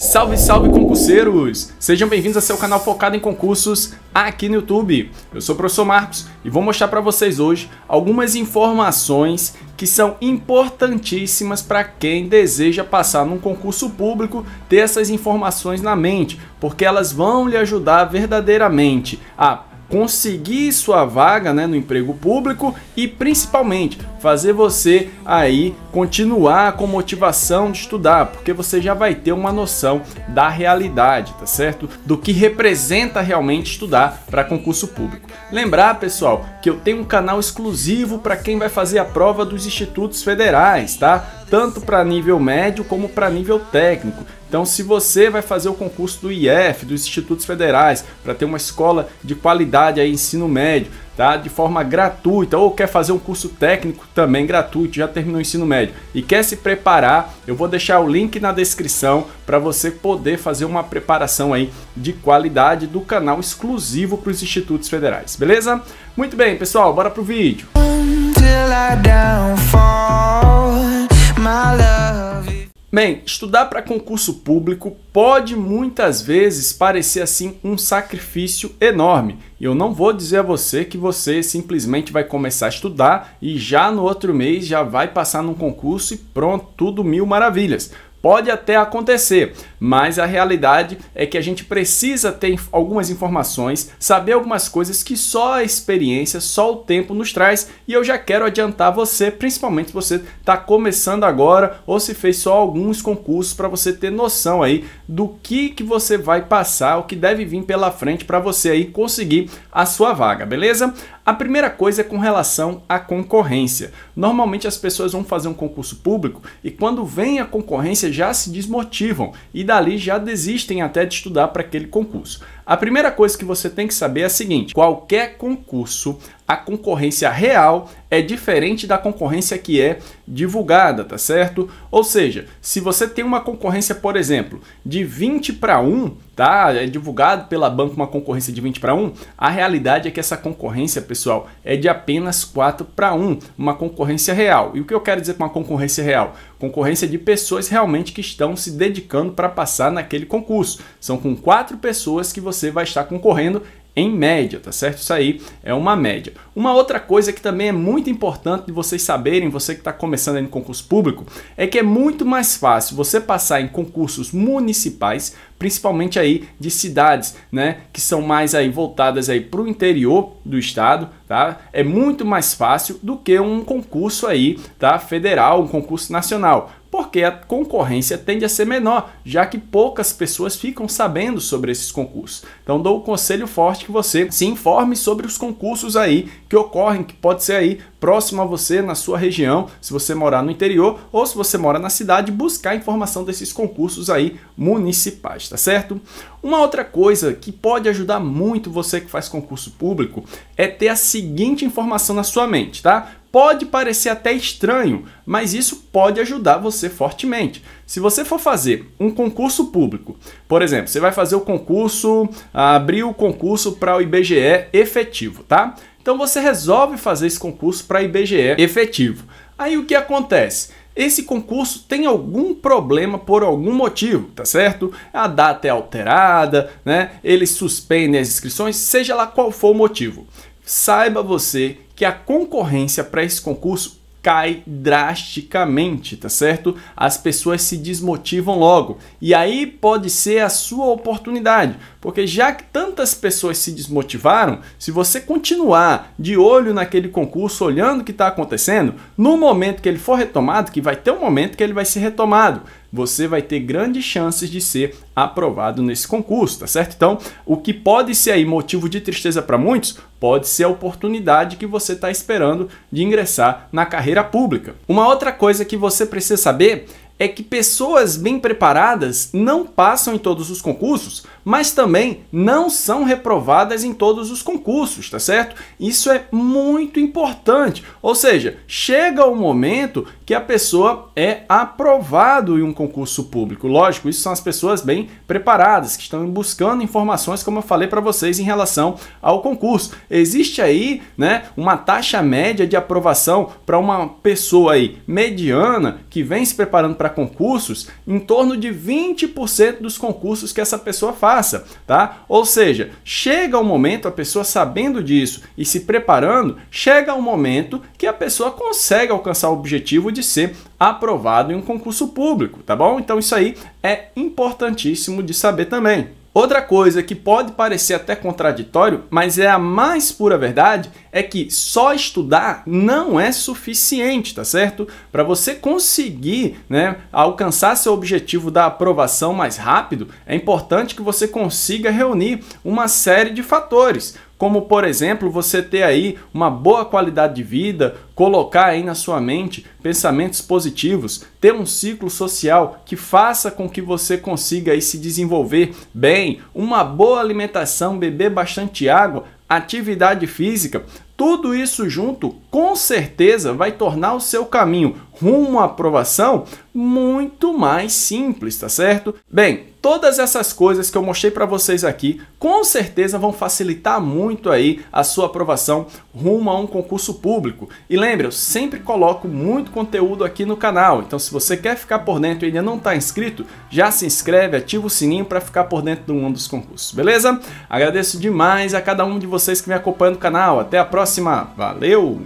Salve, salve concurseiros! Sejam bem-vindos ao seu canal focado em concursos aqui no YouTube. Eu sou o professor Marcos e vou mostrar para vocês hoje algumas informações que são importantíssimas para quem deseja passar num concurso público, ter essas informações na mente, porque elas vão lhe ajudar verdadeiramente a conseguir sua vaga né, no emprego público e principalmente fazer você aí continuar com motivação de estudar, porque você já vai ter uma noção da realidade, tá certo? Do que representa realmente estudar para concurso público. Lembrar, pessoal, que eu tenho um canal exclusivo para quem vai fazer a prova dos institutos federais, tá? tanto para nível médio como para nível técnico. Então, se você vai fazer o concurso do IF, dos institutos federais, para ter uma escola de qualidade aí ensino médio, tá? De forma gratuita ou quer fazer um curso técnico também gratuito, já terminou o ensino médio e quer se preparar, eu vou deixar o link na descrição para você poder fazer uma preparação aí de qualidade do canal exclusivo para os institutos federais, beleza? Muito bem, pessoal, bora pro vídeo. Until Bem, estudar para concurso público pode muitas vezes parecer assim um sacrifício enorme. E eu não vou dizer a você que você simplesmente vai começar a estudar e já no outro mês já vai passar num concurso e pronto, tudo mil maravilhas. Pode até acontecer, mas a realidade é que a gente precisa ter algumas informações, saber algumas coisas que só a experiência, só o tempo nos traz. E eu já quero adiantar você, principalmente se você está começando agora ou se fez só alguns concursos para você ter noção aí do que, que você vai passar, o que deve vir pela frente para você aí conseguir a sua vaga, beleza? A primeira coisa é com relação à concorrência. Normalmente as pessoas vão fazer um concurso público e quando vem a concorrência já se desmotivam e dali já desistem até de estudar para aquele concurso. A primeira coisa que você tem que saber é a seguinte: qualquer concurso, a concorrência real é diferente da concorrência que é divulgada, tá certo? Ou seja, se você tem uma concorrência, por exemplo, de 20 para 1, tá? É divulgado pela banca uma concorrência de 20 para 1, a realidade é que essa concorrência, pessoal, é de apenas 4 para 1, uma concorrência real. E o que eu quero dizer com uma concorrência real? concorrência de pessoas realmente que estão se dedicando para passar naquele concurso. São com quatro pessoas que você vai estar concorrendo em média, tá certo? Isso aí é uma média. Uma outra coisa que também é muito importante de vocês saberem, você que está começando aí no concurso público, é que é muito mais fácil você passar em concursos municipais principalmente aí de cidades, né, que são mais aí voltadas aí para o interior do estado, tá? É muito mais fácil do que um concurso aí, tá? Federal, um concurso nacional porque a concorrência tende a ser menor, já que poucas pessoas ficam sabendo sobre esses concursos. Então dou o um conselho forte que você se informe sobre os concursos aí que ocorrem, que pode ser aí próximo a você, na sua região, se você morar no interior ou se você mora na cidade, buscar informação desses concursos aí municipais, tá certo? Uma outra coisa que pode ajudar muito você que faz concurso público é ter a seguinte informação na sua mente, tá? Pode parecer até estranho, mas isso pode ajudar você fortemente. Se você for fazer um concurso público, por exemplo, você vai fazer o concurso, abrir o concurso para o IBGE efetivo, tá? Então você resolve fazer esse concurso para IBGE efetivo. Aí o que acontece? Esse concurso tem algum problema por algum motivo, tá certo? A data é alterada, né? Eles suspendem as inscrições, seja lá qual for o motivo. Saiba você que a concorrência para esse concurso cai drasticamente, tá certo? As pessoas se desmotivam logo. E aí pode ser a sua oportunidade, porque já que tantas pessoas se desmotivaram, se você continuar de olho naquele concurso, olhando o que está acontecendo, no momento que ele for retomado, que vai ter um momento que ele vai ser retomado, você vai ter grandes chances de ser aprovado nesse concurso, tá certo? Então, o que pode ser aí motivo de tristeza para muitos, pode ser a oportunidade que você está esperando de ingressar na carreira pública. Uma outra coisa que você precisa saber é que pessoas bem preparadas não passam em todos os concursos, mas também não são reprovadas em todos os concursos, tá certo? Isso é muito importante. Ou seja, chega o momento que a pessoa é aprovada em um concurso público. Lógico, isso são as pessoas bem preparadas, que estão buscando informações, como eu falei para vocês, em relação ao concurso. Existe aí né, uma taxa média de aprovação para uma pessoa aí mediana que vem se preparando para para concursos em torno de 20% dos concursos que essa pessoa faça, tá? Ou seja, chega o um momento, a pessoa sabendo disso e se preparando, chega o um momento que a pessoa consegue alcançar o objetivo de ser aprovado em um concurso público, tá bom? Então isso aí é importantíssimo de saber também. Outra coisa que pode parecer até contraditório, mas é a mais pura verdade, é que só estudar não é suficiente, tá certo? Para você conseguir né, alcançar seu objetivo da aprovação mais rápido, é importante que você consiga reunir uma série de fatores como por exemplo você ter aí uma boa qualidade de vida, colocar aí na sua mente pensamentos positivos, ter um ciclo social que faça com que você consiga aí se desenvolver bem, uma boa alimentação, beber bastante água, atividade física, tudo isso junto com certeza vai tornar o seu caminho rumo à aprovação muito mais simples, tá certo? Bem, todas essas coisas que eu mostrei para vocês aqui, com certeza vão facilitar muito aí a sua aprovação rumo a um concurso público. E lembra, eu sempre coloco muito conteúdo aqui no canal, então se você quer ficar por dentro e ainda não está inscrito, já se inscreve, ativa o sininho para ficar por dentro de um dos concursos, beleza? Agradeço demais a cada um de vocês que me acompanha no canal. Até a próxima, valeu!